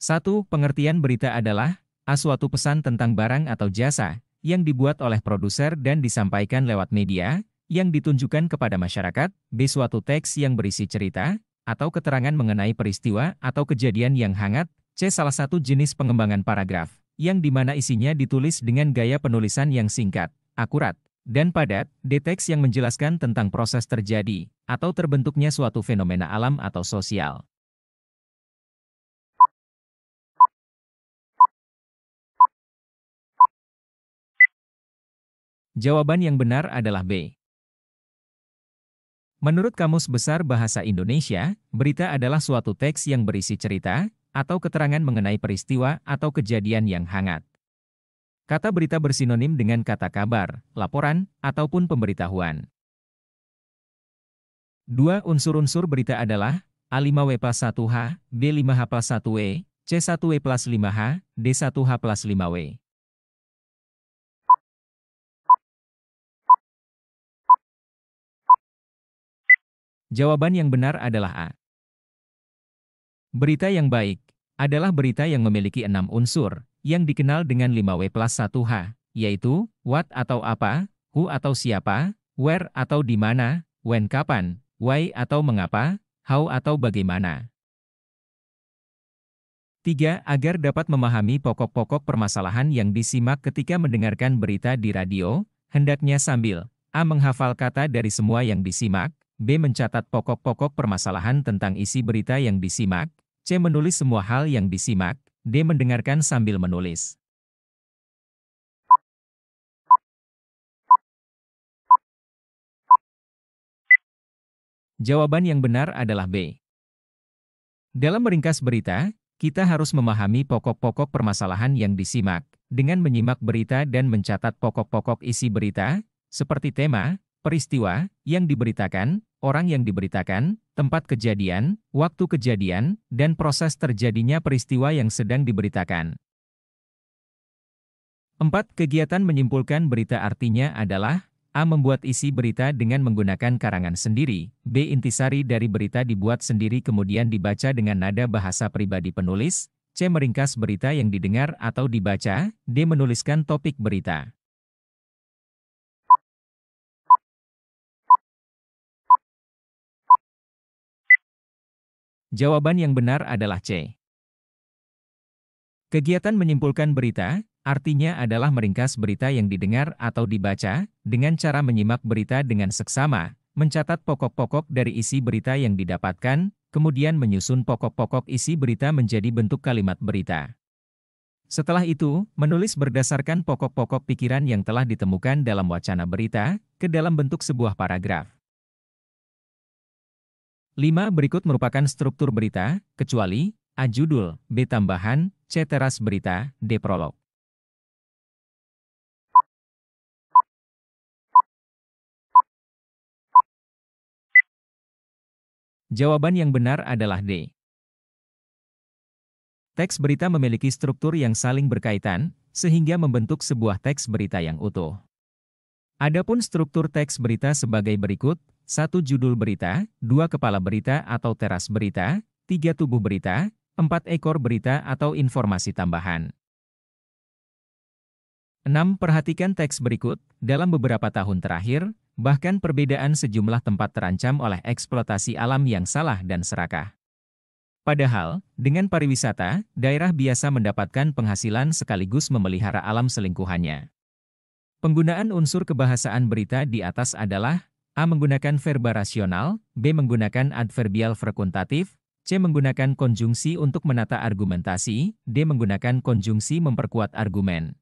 1. Pengertian berita adalah A. Suatu pesan tentang barang atau jasa yang dibuat oleh produser dan disampaikan lewat media yang ditunjukkan kepada masyarakat. B. Suatu teks yang berisi cerita atau keterangan mengenai peristiwa atau kejadian yang hangat. C. Salah satu jenis pengembangan paragraf yang dimana isinya ditulis dengan gaya penulisan yang singkat, akurat, dan padat. D. Teks yang menjelaskan tentang proses terjadi atau terbentuknya suatu fenomena alam atau sosial Jawaban yang benar adalah B. Menurut Kamus Besar Bahasa Indonesia, berita adalah suatu teks yang berisi cerita atau keterangan mengenai peristiwa atau kejadian yang hangat. Kata berita bersinonim dengan kata kabar, laporan, ataupun pemberitahuan. Dua unsur-unsur berita adalah A5W plus 1H, B5H plus 1W, e, C1W e plus 5H, D1H plus 5W. Jawaban yang benar adalah A. Berita yang baik adalah berita yang memiliki enam unsur, yang dikenal dengan 5W plus 1H, yaitu what atau apa, who atau siapa, where atau di mana, when kapan, why atau mengapa, how atau bagaimana. 3. Agar dapat memahami pokok-pokok permasalahan yang disimak ketika mendengarkan berita di radio, hendaknya sambil A. Menghafal kata dari semua yang disimak, B. Mencatat pokok-pokok permasalahan tentang isi berita yang disimak. C. Menulis semua hal yang disimak. D. Mendengarkan sambil menulis. Jawaban yang benar adalah B. Dalam meringkas berita, kita harus memahami pokok-pokok permasalahan yang disimak dengan menyimak berita dan mencatat pokok-pokok isi berita, seperti tema, peristiwa yang diberitakan, orang yang diberitakan, tempat kejadian, waktu kejadian, dan proses terjadinya peristiwa yang sedang diberitakan. 4. Kegiatan menyimpulkan berita artinya adalah A. Membuat isi berita dengan menggunakan karangan sendiri. B. Intisari dari berita dibuat sendiri kemudian dibaca dengan nada bahasa pribadi penulis. C. Meringkas berita yang didengar atau dibaca. D. Menuliskan topik berita. Jawaban yang benar adalah C. Kegiatan menyimpulkan berita, artinya adalah meringkas berita yang didengar atau dibaca, dengan cara menyimak berita dengan seksama, mencatat pokok-pokok dari isi berita yang didapatkan, kemudian menyusun pokok-pokok isi berita menjadi bentuk kalimat berita. Setelah itu, menulis berdasarkan pokok-pokok pikiran yang telah ditemukan dalam wacana berita, ke dalam bentuk sebuah paragraf. 5. Berikut merupakan struktur berita, kecuali A. Judul, B. Tambahan, C. Teras berita, D. Prolog. Jawaban yang benar adalah D. Teks berita memiliki struktur yang saling berkaitan, sehingga membentuk sebuah teks berita yang utuh. Adapun struktur teks berita sebagai berikut, satu judul berita, dua kepala berita atau teras berita, tiga tubuh berita, empat ekor berita atau informasi tambahan. 6. Perhatikan teks berikut, dalam beberapa tahun terakhir, bahkan perbedaan sejumlah tempat terancam oleh eksploitasi alam yang salah dan serakah. Padahal, dengan pariwisata, daerah biasa mendapatkan penghasilan sekaligus memelihara alam selingkuhannya. Penggunaan unsur kebahasaan berita di atas adalah A. Menggunakan verba rasional, B. Menggunakan adverbial frekuntatif, C. Menggunakan konjungsi untuk menata argumentasi, D. Menggunakan konjungsi memperkuat argumen.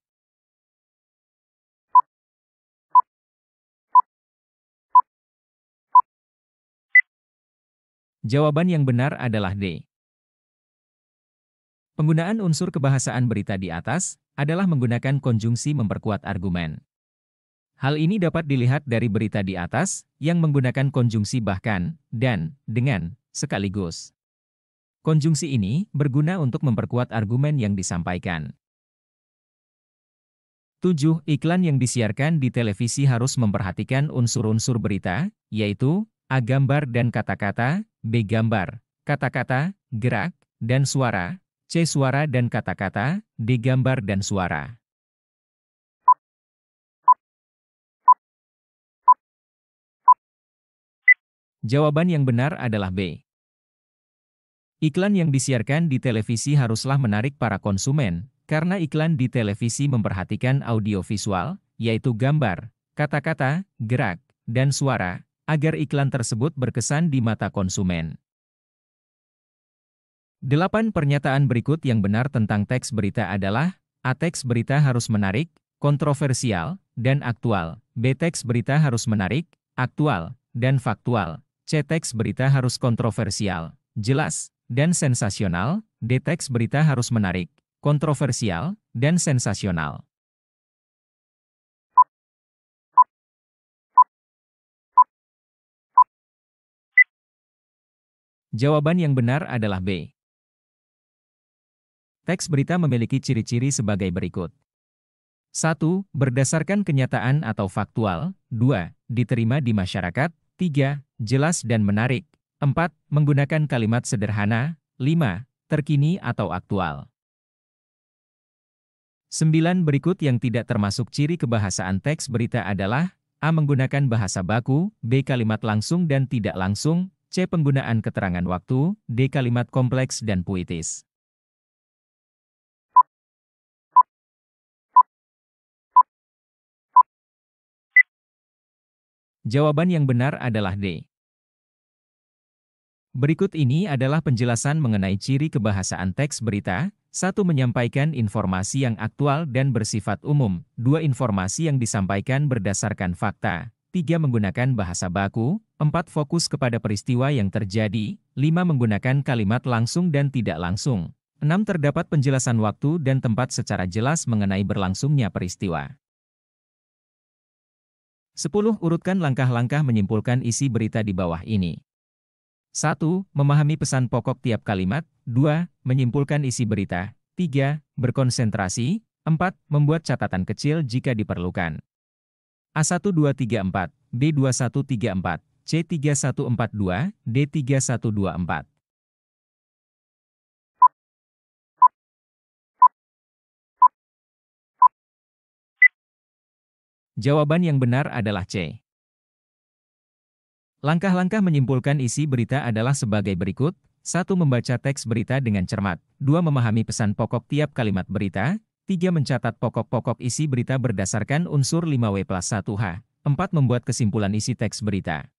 Jawaban yang benar adalah D. Penggunaan unsur kebahasaan berita di atas adalah menggunakan konjungsi memperkuat argumen. Hal ini dapat dilihat dari berita di atas, yang menggunakan konjungsi bahkan, dan, dengan, sekaligus. Konjungsi ini berguna untuk memperkuat argumen yang disampaikan. 7. Iklan yang disiarkan di televisi harus memperhatikan unsur-unsur berita, yaitu A. Gambar dan kata-kata, B. Gambar, kata-kata, gerak, dan suara, C. Suara dan kata-kata, D. Gambar dan suara. Jawaban yang benar adalah B. Iklan yang disiarkan di televisi haruslah menarik para konsumen, karena iklan di televisi memperhatikan audiovisual, yaitu gambar, kata-kata, gerak, dan suara, agar iklan tersebut berkesan di mata konsumen. 8. Pernyataan berikut yang benar tentang teks berita adalah A. Teks berita harus menarik, kontroversial, dan aktual. B. Teks berita harus menarik, aktual, dan faktual c berita harus kontroversial, jelas, dan sensasional, d berita harus menarik, kontroversial, dan sensasional. Jawaban yang benar adalah B. Teks berita memiliki ciri-ciri sebagai berikut. 1. Berdasarkan kenyataan atau faktual. 2. Diterima di masyarakat. 3. Jelas dan menarik. 4. Menggunakan kalimat sederhana. 5. Terkini atau aktual. 9. Berikut yang tidak termasuk ciri kebahasaan teks berita adalah A. Menggunakan bahasa baku, B. Kalimat langsung dan tidak langsung, C. Penggunaan keterangan waktu, D. Kalimat kompleks dan puitis. Jawaban yang benar adalah D. Berikut ini adalah penjelasan mengenai ciri kebahasaan teks berita. Satu menyampaikan informasi yang aktual dan bersifat umum. Dua informasi yang disampaikan berdasarkan fakta. Tiga menggunakan bahasa baku. Empat fokus kepada peristiwa yang terjadi. Lima menggunakan kalimat langsung dan tidak langsung. Enam terdapat penjelasan waktu dan tempat secara jelas mengenai berlangsungnya peristiwa. 10. Urutkan langkah-langkah menyimpulkan isi berita di bawah ini. 1. Memahami pesan pokok tiap kalimat. 2. Menyimpulkan isi berita. 3. Berkonsentrasi. 4. Membuat catatan kecil jika diperlukan. A1234, B2134, C3142, D3124. Jawaban yang benar adalah C. Langkah-langkah menyimpulkan isi berita adalah sebagai berikut. 1. Membaca teks berita dengan cermat. 2. Memahami pesan pokok tiap kalimat berita. 3. Mencatat pokok-pokok isi berita berdasarkan unsur 5W plus 1H. 4. Membuat kesimpulan isi teks berita.